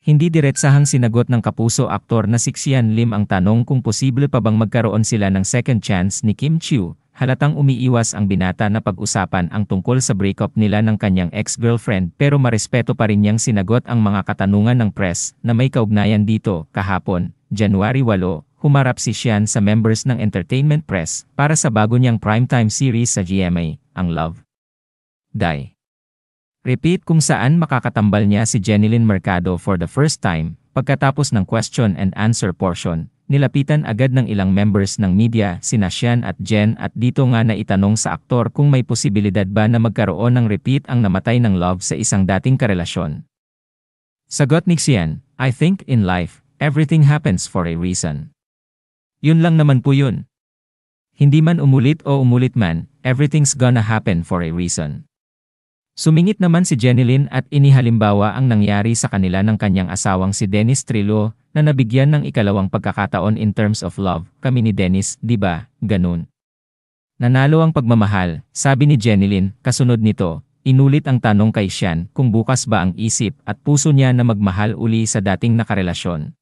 Hindi diretsahang sinagot ng kapuso aktor na si Xian Lim ang tanong kung posible pa bang magkaroon sila ng second chance ni Kim Chiu, halatang umiiwas ang binata na pag-usapan ang tungkol sa breakup nila ng kanyang ex-girlfriend pero marespeto pa rin niyang sinagot ang mga katanungan ng press na may kaugnayan dito. Kahapon, January 8, humarap si Xian sa members ng entertainment press para sa bago niyang primetime series sa GMA, ang Love. Die. Repeat kung saan makakatambal niya si Jenilyn Mercado for the first time, pagkatapos ng question and answer portion, nilapitan agad ng ilang members ng media sina Sian at Jen at dito nga na itanong sa aktor kung may posibilidad ba na magkaroon ng repeat ang namatay ng love sa isang dating karelasyon. Sagot ni Xian, I think in life, everything happens for a reason. Yun lang naman po yun. Hindi man umulit o umulit man, everything's gonna happen for a reason. Sumingit naman si Jenilyn at inihalimbawa ang nangyari sa kanila ng kanyang asawang si Dennis Trillo na nabigyan ng ikalawang pagkakataon in terms of love. Kami ni Dennis, di ba? Ganun. Nanalo ang pagmamahal, sabi ni Jenilyn, kasunod nito, inulit ang tanong kay Sean kung bukas ba ang isip at puso niya na magmahal uli sa dating nakarelasyon.